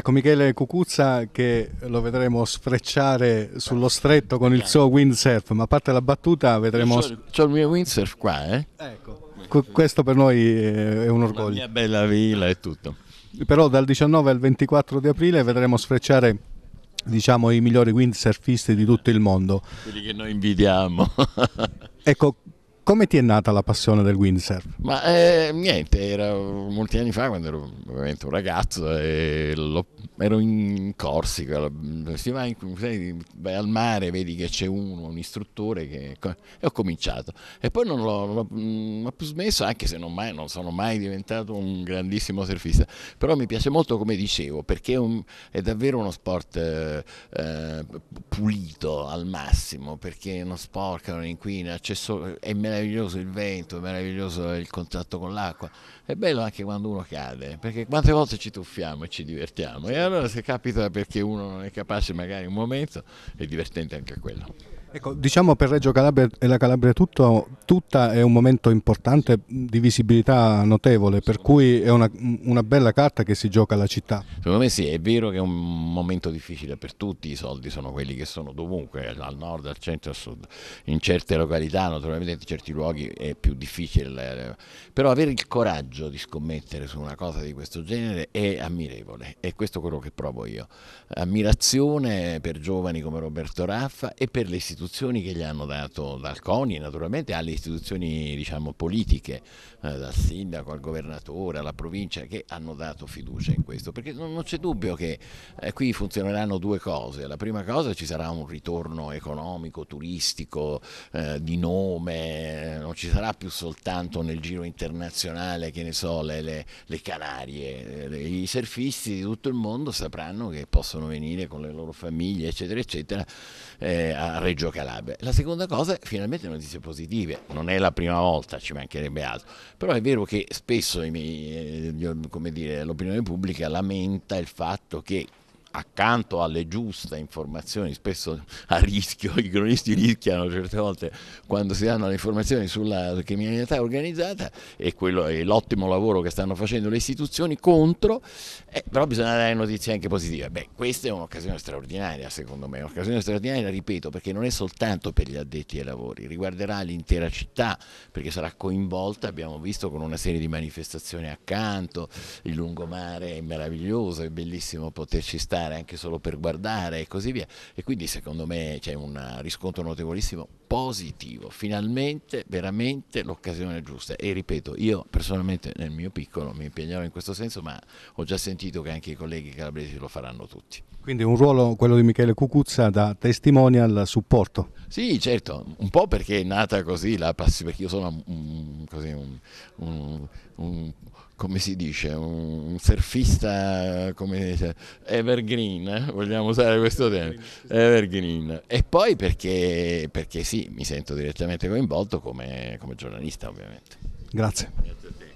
Ecco Michele Cucuzza che lo vedremo sfrecciare sullo stretto con il eh. suo windsurf, ma a parte la battuta vedremo... C'ho, il mio windsurf qua, eh? Ecco, questo per noi è un orgoglio. La mia bella villa e tutto. Però dal 19 al 24 di aprile vedremo sfrecciare diciamo i migliori windsurfisti di tutto il mondo. Quelli che noi invidiamo. ecco, come ti è nata la passione del windsurf? Ma eh, niente, era molti anni fa quando ero veramente un ragazzo e lo, ero in Corsica, si va in, sei, vai al mare, vedi che c'è uno, un istruttore che, e ho cominciato e poi non l'ho, non mm, l'ho più smesso anche se non, mai, non, sono mai diventato un grandissimo surfista, però mi piace molto come dicevo perché è, un, è davvero uno sport eh, pulito al massimo perché non sporca, non inquina, c'è solo, e me la meraviglioso il vento, è meraviglioso il contatto con l'acqua. È bello anche quando uno cade, perché quante volte ci tuffiamo e ci divertiamo. E allora se capita perché uno non è capace magari un momento, è divertente anche quello. Ecco, diciamo per Reggio Calabria e la Calabria tutto, tutta è un momento importante di visibilità notevole, per cui è una, una, bella carta che si gioca alla città. Secondo me sì, è vero che è un momento difficile per tutti, i soldi sono quelli che sono dovunque, al nord, al centro, al sud, in certe località, naturalmente in certi luoghi è più difficile, però avere il coraggio di scommettere su una cosa di questo genere è ammirevole e questo è quello che provo io. Ammirazione per giovani come Roberto Raffa e per le istituzioni istituzioni che gli hanno dato, dal CONI naturalmente, alle istituzioni diciamo, politiche, eh, dal sindaco al governatore, alla provincia, che hanno dato fiducia in questo, perché non, non c'è dubbio che eh, qui funzioneranno due cose, la prima cosa ci sarà un ritorno economico, turistico, eh, di nome, non ci sarà più soltanto nel giro internazionale, che ne so, le, le, le Canarie, eh, i surfisti di tutto il mondo sapranno che possono venire con le loro famiglie, eccetera, eccetera, eh, a Reggio Giro Calabria. La seconda cosa, finalmente notizie positive, non è la prima volta, ci mancherebbe altro, però è vero che spesso miei, eh, dire, l'opinione pubblica lamenta il fatto che accanto alle giuste informazioni, spesso a rischio, i cronisti rischiano certe volte quando si danno le informazioni sulla criminalità organizzata e, quello, e l'ottimo lavoro che stanno facendo le istituzioni contro, eh, però bisogna dare notizie anche positive. Beh, questa è un'occasione straordinaria secondo me, un'occasione straordinaria, ripeto, perché non è soltanto per gli addetti ai lavori, riguarderà l'intera città perché sarà coinvolta, abbiamo visto con una serie di manifestazioni accanto, il lungomare è meraviglioso, è bellissimo poterci stare guardare, anche solo per guardare e così via. E quindi secondo me c'è un riscontro notevolissimo positivo. Finalmente, veramente l'occasione giusta. E ripeto, io personalmente nel mio piccolo mi impegnerò in questo senso, ma ho già sentito che anche i colleghi calabresi lo faranno tutti. Quindi un ruolo, quello di Michele Cucuzza, da testimonial supporto. Sì, certo, un po' perché è nata così la passione, perché io sono un così, un, un, un, come si dice, un surfista dice, evergreen, eh? vogliamo usare questo termine, evergreen. E poi perché, perché sì, mi sento direttamente coinvolto come, come giornalista ovviamente. Grazie.